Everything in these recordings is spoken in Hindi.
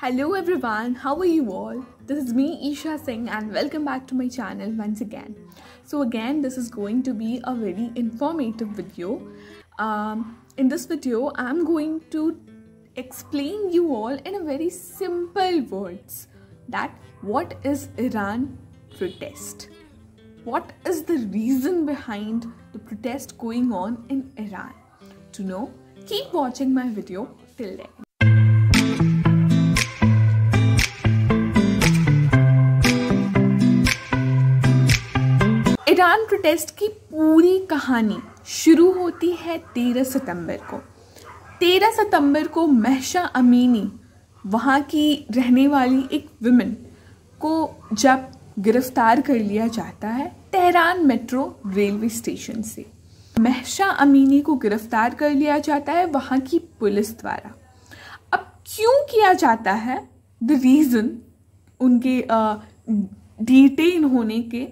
Hello everyone, how are you all? This is me Isha Singh and welcome back to my channel once again. So again, this is going to be a very informative video. Um, in this video, I'm going to explain you all in a very simple words that what is Iran protest? What is the reason behind the protest going on in Iran? To know, keep watching my video till then. Iran protest की पूरी कहानी शुरू होती है तेरह सितंबर को तेरह सितंबर को महशा अमीनी वहाँ की रहने वाली एक विमेन को जब गिरफ्तार कर लिया जाता है तेहरान मेट्रो रेलवे स्टेशन से महशा अमीनी को गिरफ्तार कर लिया जाता है वहाँ की पुलिस द्वारा अब क्यों किया जाता है द रीज़न उनके डिटेन होने के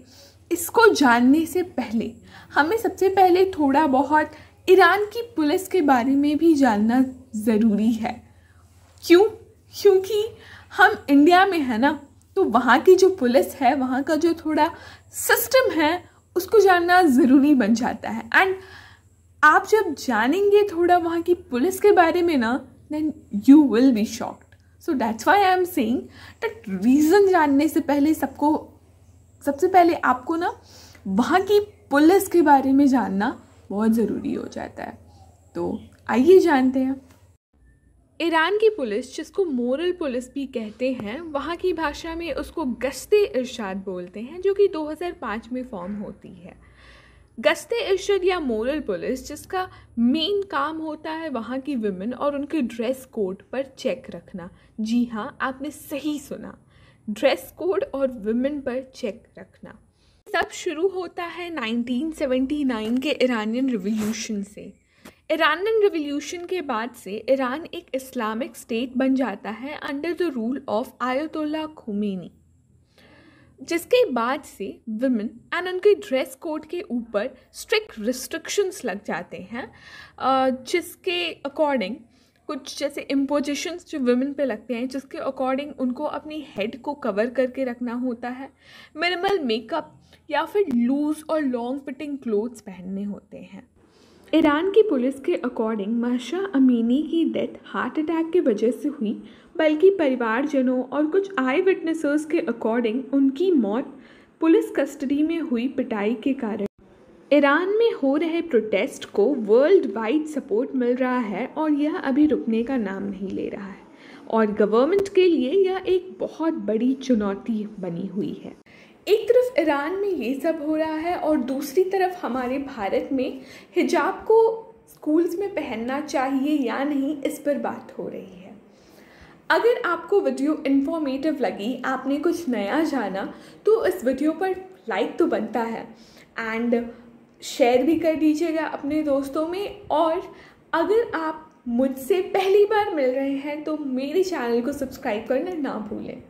इसको जानने से पहले हमें सबसे पहले थोड़ा बहुत ईरान की पुलिस के बारे में भी जानना ज़रूरी है क्यों क्योंकि हम इंडिया में है ना तो वहाँ की जो पुलिस है वहाँ का जो थोड़ा सिस्टम है उसको जानना ज़रूरी बन जाता है एंड आप जब जानेंगे थोड़ा वहाँ की पुलिस के बारे में ना then you will be shocked so that's why I am saying that reason जानने से पहले सबको सबसे पहले आपको ना वहाँ की पुलिस के बारे में जानना बहुत ज़रूरी हो जाता है तो आइए जानते हैं ईरान की पुलिस जिसको मोरल पुलिस भी कहते हैं वहाँ की भाषा में उसको गश्ते इरशाद बोलते हैं जो कि 2005 में फॉर्म होती है गश्ते इरशद या मोरल पुलिस जिसका मेन काम होता है वहाँ की विमेन और उनके ड्रेस कोड पर चेक रखना जी हाँ आपने सही सुना ड्रेस कोड और वुमेन पर चेक रखना सब शुरू होता है 1979 के ईरानियन रिवोल्यूशन से ईरानियन रिवोल्यूशन के बाद से ईरान एक इस्लामिक स्टेट बन जाता है under the rule of Ayatollah Khomeini जिसके बाद से वुमेन एंड उनके ड्रेस कोड के ऊपर स्ट्रिक्ट रिस्ट्रिक्शंस लग जाते हैं जिसके अकॉर्डिंग कुछ जैसे इम्पोजिशंस जो वुमेन पे लगते हैं जिसके अकॉर्डिंग उनको अपनी हेड को कवर करके रखना होता है मिनिमल मेकअप या फिर लूज़ और लॉन्ग फिटिंग क्लोथ्स पहनने होते हैं ईरान की पुलिस के अकॉर्डिंग महशा अमीनी की डेथ हार्ट अटैक की वजह से हुई बल्कि परिवारजनों और कुछ आई विटनेसर्स के अकॉर्डिंग उनकी मौत पुलिस कस्टडी में हुई पिटाई के कारण ईरान में हो रहे प्रोटेस्ट को वर्ल्ड वाइड सपोर्ट मिल रहा है और यह अभी रुकने का नाम नहीं ले रहा है और गवर्नमेंट के लिए यह एक बहुत बड़ी चुनौती बनी हुई है एक तरफ ईरान में ये सब हो रहा है और दूसरी तरफ हमारे भारत में हिजाब को स्कूल्स में पहनना चाहिए या नहीं इस पर बात हो रही है अगर आपको वीडियो इन्फॉर्मेटिव लगी आपने कुछ नया जाना तो इस वीडियो पर लाइक तो बनता है एंड शेयर भी कर दीजिएगा अपने दोस्तों में और अगर आप मुझसे पहली बार मिल रहे हैं तो मेरे चैनल को सब्सक्राइब करना ना भूलें